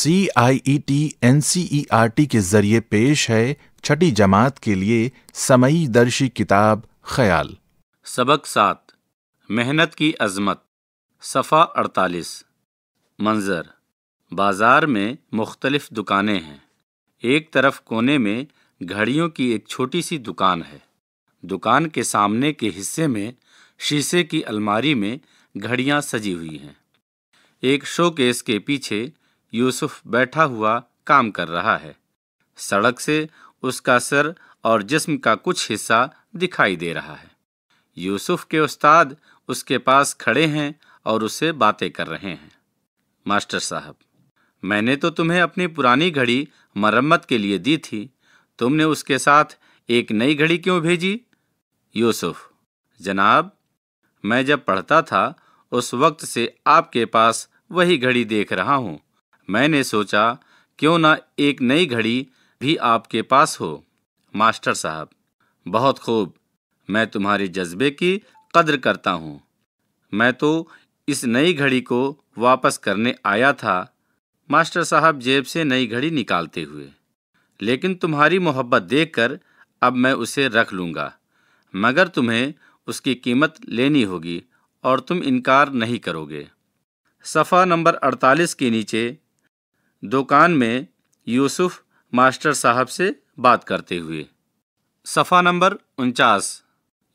C I E T N C E R T के जरिए पेश है छठी जमात के लिए समयी दर्शी किताब ख्याल सबक सात मेहनत की अजमत सफ़ा अड़तालीस मंज़र बाज़ार में मुख्तलिफ दुकानें हैं एक तरफ कोने में घड़ियों की एक छोटी सी दुकान है दुकान के सामने के हिस्से में शीशे की अलमारी में घड़ियां सजी हुई हैं एक शोकेस के पीछे यूसुफ बैठा हुआ काम कर रहा है सड़क से उसका सर और जिस्म का कुछ हिस्सा दिखाई दे रहा है यूसुफ के उस्ताद उसके पास खड़े हैं और उसे बातें कर रहे हैं मास्टर साहब मैंने तो तुम्हें अपनी पुरानी घड़ी मरम्मत के लिए दी थी तुमने उसके साथ एक नई घड़ी क्यों भेजी यूसुफ जनाब मैं जब पढ़ता था उस वक्त से आपके पास वही घड़ी देख रहा हूं मैंने सोचा क्यों ना एक नई घड़ी भी आपके पास हो मास्टर साहब बहुत खूब मैं तुम्हारे जज्बे की कद्र करता हूँ मैं तो इस नई घड़ी को वापस करने आया था मास्टर साहब जेब से नई घड़ी निकालते हुए लेकिन तुम्हारी मोहब्बत देखकर अब मैं उसे रख लूँगा मगर तुम्हें उसकी कीमत लेनी होगी और तुम इनकार नहीं करोगे सफ़ा नंबर 48 के नीचे दुकान में यूसुफ मास्टर साहब से बात करते हुए सफ़ा नंबर उनचास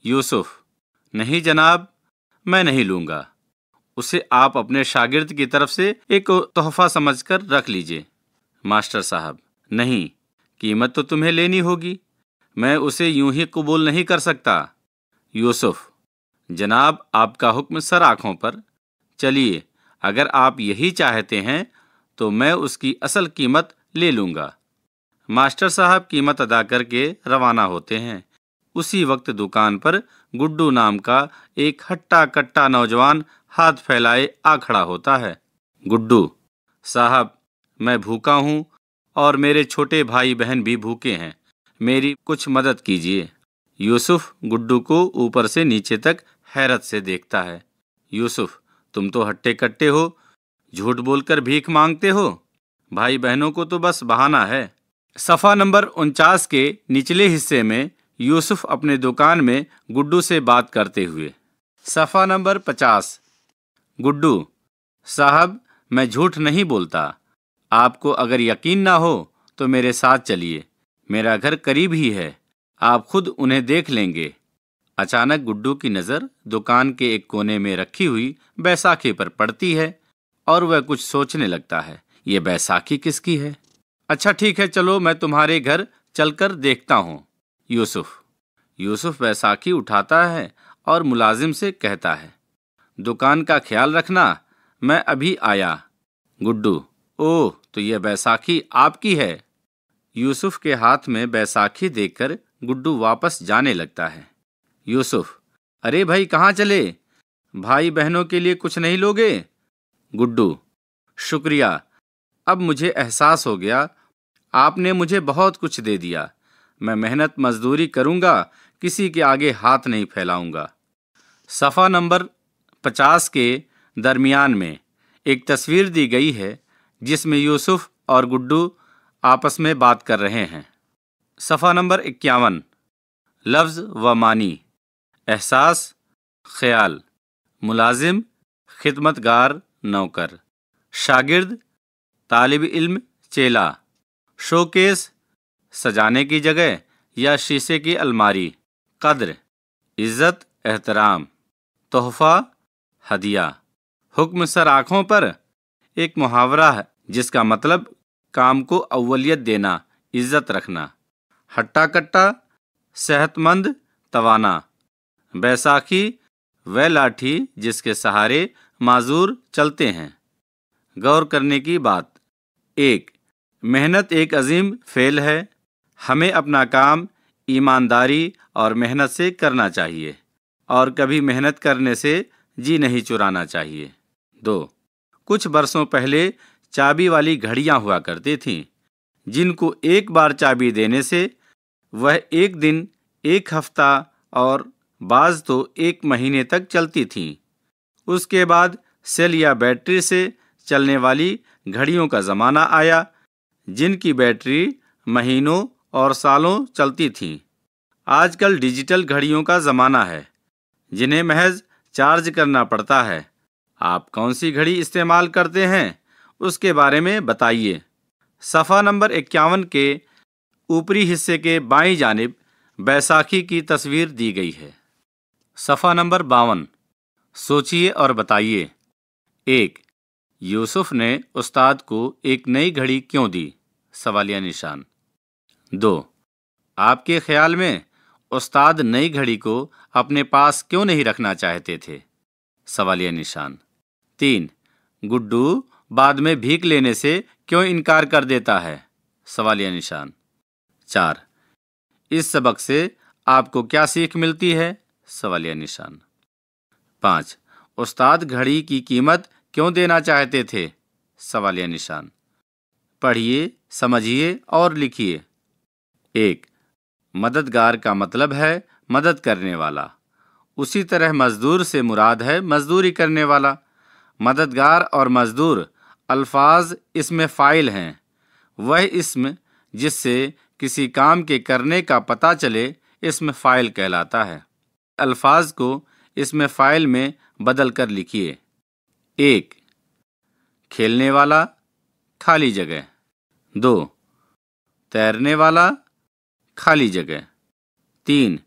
यूसुफ नहीं जनाब मैं नहीं लूँगा उसे आप अपने शागिर्द की तरफ से एक तोहफा समझकर रख लीजिए मास्टर साहब नहीं कीमत तो तुम्हें लेनी होगी मैं उसे यूं ही कबूल नहीं कर सकता यूसुफ जनाब आपका हुक्म सर आँखों पर चलिए अगर आप यही चाहते हैं तो मैं उसकी असल कीमत ले लूँगा मास्टर साहब कीमत अदा करके रवाना होते हैं उसी वक्त दुकान पर गुड्डू नाम का एक हट्टा कट्टा नौजवान हाथ फैलाए आ खड़ा होता है गुड्डू साहब मैं भूखा हूँ और मेरे छोटे भाई बहन भी भूखे हैं मेरी कुछ मदद कीजिए यूसुफ गुड्डू को ऊपर से नीचे तक हैरत से देखता है यूसुफ तुम तो हट्टे कट्टे हो झूठ बोलकर भीख मांगते हो भाई बहनों को तो बस बहाना है सफ़ा नंबर उनचास के निचले हिस्से में यूसुफ अपने दुकान में गुड्डू से बात करते हुए सफ़ा नंबर पचास गुड्डू साहब मैं झूठ नहीं बोलता आपको अगर यकीन ना हो तो मेरे साथ चलिए मेरा घर करीब ही है आप खुद उन्हें देख लेंगे अचानक गुड्डू की नज़र दुकान के एक कोने में रखी हुई बैसाखी पर पड़ती है और वह कुछ सोचने लगता है ये बैसाखी किसकी है अच्छा ठीक है चलो मैं तुम्हारे घर चलकर देखता हूँ यूसुफ यूसुफ बैसाखी उठाता है और मुलाजिम से कहता है दुकान का ख्याल रखना मैं अभी आया गुड्डू ओह तो यह बैसाखी आपकी है यूसुफ के हाथ में बैसाखी देखकर गुड्डू वापस जाने लगता है यूसुफ अरे भाई कहाँ चले भाई बहनों के लिए कुछ नहीं लोगे गुड्डू शुक्रिया अब मुझे एहसास हो गया आपने मुझे बहुत कुछ दे दिया मैं मेहनत मजदूरी करूंगा किसी के आगे हाथ नहीं फैलाऊंगा सफ़ा नंबर पचास के दरमियान में एक तस्वीर दी गई है जिसमें यूसुफ और गुड्डू आपस में बात कर रहे हैं सफ़ा नंबर इक्यावन लफ्ज़ व मानी एहसास ख्याल मुलाजिम खिदमतगार नौकर शागिर्द तालिब इल्म चेला शोकेस सजाने की जगह या शीशे की अलमारी कद्र इज़्ज़त एहतराम तोहफ़ा हदिया हुक्म सर आँखों पर एक मुहावरा है जिसका मतलब काम को अवलियत देना इज़्ज़त रखना हट्टा कट्टा सेहतमंद तवाना बैसाखी वह लाठी जिसके सहारे माजूर चलते हैं गौर करने की बात एक मेहनत एक अजीम फेल है हमें अपना काम ईमानदारी और मेहनत से करना चाहिए और कभी मेहनत करने से जी नहीं चुराना चाहिए दो कुछ बरसों पहले चाबी वाली घड़ियां हुआ करती थीं जिनको एक बार चाबी देने से वह एक दिन एक हफ्ता और बाज तो एक महीने तक चलती थीं उसके बाद सेल या बैटरी से चलने वाली घड़ियों का ज़माना आया जिनकी बैटरी महीनों और सालों चलती थी आजकल डिजिटल घड़ियों का ज़माना है जिन्हें महज चार्ज करना पड़ता है आप कौन सी घड़ी इस्तेमाल करते हैं उसके बारे में बताइए सफ़ा नंबर इक्यावन के ऊपरी हिस्से के बाईं जानब बैसाखी की तस्वीर दी गई है सफ़ा नंबर बावन सोचिए और बताइए एक यूसुफ ने उस्ताद को एक नई घड़ी क्यों दी सवालिया निशान दो आपके ख्याल में उस्ताद नई घड़ी को अपने पास क्यों नहीं रखना चाहते थे सवालिया निशान तीन गुड्डू बाद में भीख लेने से क्यों इनकार कर देता है सवालिया निशान चार इस सबक से आपको क्या सीख मिलती है सवालिया निशान पाँच उस्ताद घड़ी की कीमत क्यों देना चाहते थे या निशान पढ़िए समझिए और लिखिए एक मददगार का मतलब है मदद करने वाला उसी तरह मज़दूर से मुराद है मज़दूरी करने वाला मददगार और मज़दूर अल्फाज इसमें फ़ाइल हैं वह इसम जिससे किसी काम के करने का पता चले इसमें फ़ाइल कहलाता है अल्फाज को इसमें फाइल में बदल कर लिखिए एक खेलने वाला खाली जगह दो तैरने वाला खाली जगह तीन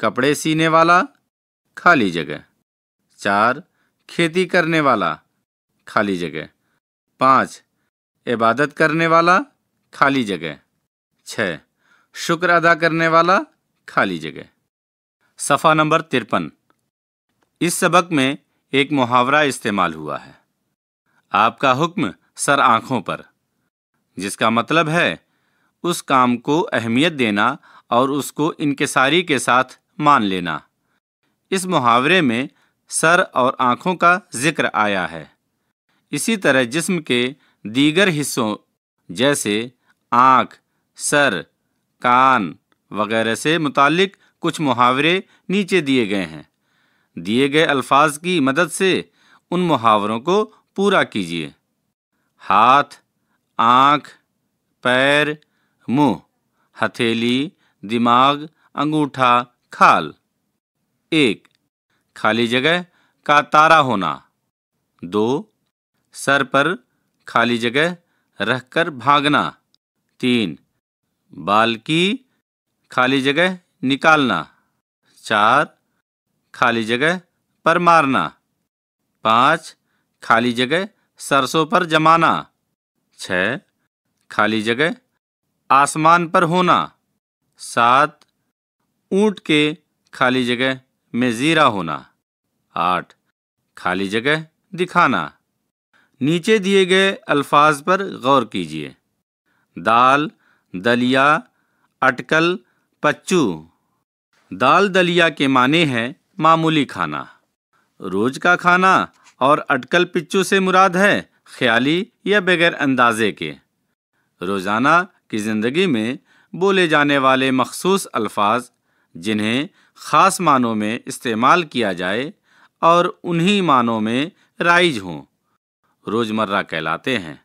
कपड़े सीने वाला खाली जगह चार खेती करने वाला खाली जगह पाँच इबादत करने वाला खाली जगह छः शुक्र अदा करने वाला खाली जगह सफ़ा नंबर तिरपन इस सबक में एक मुहावरा इस्तेमाल हुआ है आपका हुक्म सर आंखों पर जिसका मतलब है उस काम को अहमियत देना और उसको इनकसारी के साथ मान लेना इस मुहावरे में सर और आंखों का जिक्र आया है इसी तरह जिस्म के दीगर हिस्सों जैसे आंख सर कान वगैरह से मुतालिक कुछ मुहावरे नीचे दिए गए हैं दिए गए अल्फाज की मदद से उन मुहावरों को पूरा कीजिए हाथ आँख पैर मुंह, हथेली दिमाग अंगूठा खाल एक खाली जगह का तारा होना दो सर पर खाली जगह रखकर भागना तीन बाल की खाली जगह निकालना चार खाली जगह पर मारना पाँच खाली जगह सरसों पर जमाना छः खाली जगह आसमान पर होना सात ऊँट के खाली जगह में ज़ीरा होना आठ खाली जगह दिखाना नीचे दिए गए अल्फाज पर गौर कीजिए दाल दलिया अटकल पच्चू दाल दलिया के माने हैं मामूली खाना रोज का खाना और अटकल पिच्चू से मुराद है ख्याली या बगैर अंदाजे के रोज़ाना की ज़िंदगी में बोले जाने वाले मखसूस अल्फाज जिन्हें ख़ास मानों में इस्तेमाल किया जाए और उन्हीं मानों में राइज हों रोज़मर्रा कहलाते हैं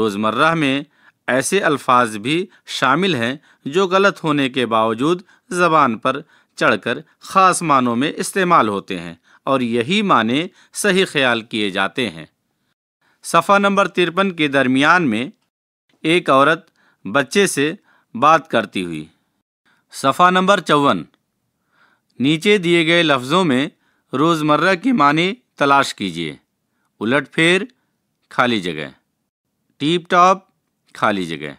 रोज़मर्रा में ऐसे अल्फाज भी शामिल हैं जो गलत होने के बावजूद ज़बान पर चढ़कर ख़ास मानों में इस्तेमाल होते हैं और यही माने सही ख्याल किए जाते हैं सफ़ा नंबर तिरपन के दरमियान में एक औरत बच्चे से बात करती हुई सफ़ा नंबर चौवन नीचे दिए गए लफ्ज़ों में रोज़मर्रा की माने तलाश कीजिए उलट फेर खाली जगह टीप टॉप खाली जगह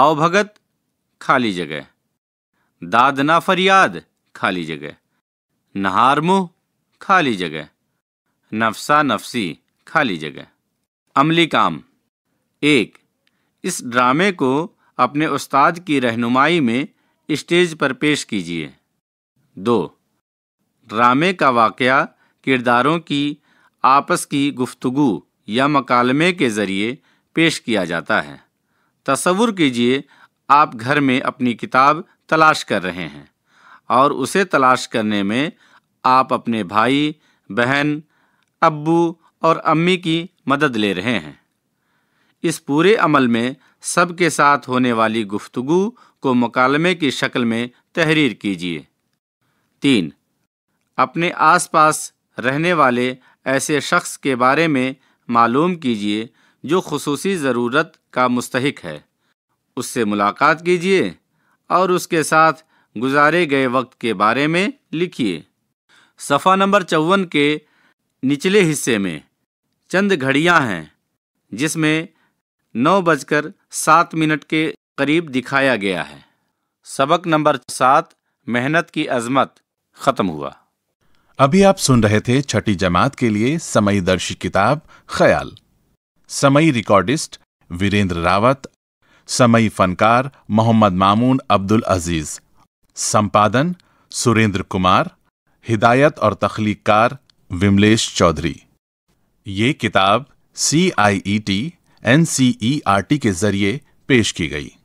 आओ भगत खाली जगह दाद ना फरियाद खाली जगह नहार मुँह खाली जगह नफसा नफसी खाली जगह अमली काम एक इस ड्रामे को अपने उस्ताद की रहनुमाई में स्टेज पर पेश कीजिए दो ड्रामे का वाक़ किरदारों की आपस की गुफ्तगु या मकालमे के ज़रिए पेश किया जाता है तस्वुर कीजिए आप घर में अपनी किताब तलाश कर रहे हैं और उसे तलाश करने में आप अपने भाई बहन अब्बू और अम्मी की मदद ले रहे हैं इस पूरे अमल में सबके साथ होने वाली गुफ्तगु को मकालमे की शक्ल में तहरीर कीजिए तीन अपने आसपास रहने वाले ऐसे शख्स के बारे में मालूम कीजिए जो खसूसी ज़रूरत का मुस्तक है उससे मुलाकात कीजिए और उसके साथ गुजारे गए वक्त के बारे में लिखिए सफ़ा नंबर चौवन के निचले हिस्से में चंद घड़ियां हैं जिसमें नौ बजकर सात मिनट के करीब दिखाया गया है सबक नंबर सात मेहनत की अजमत ख़त्म हुआ अभी आप सुन रहे थे छठी जमात के लिए समयदर्शी किताब ख्याल समय रिकॉर्डिस्ट वीरेंद्र रावत समयी फनकार मोहम्मद मामून अब्दुल अजीज संपादन सुरेंद्र कुमार हिदायत और तख्लीकार विमलेश चौधरी ये किताब C I E T N C E R T के जरिए पेश की गई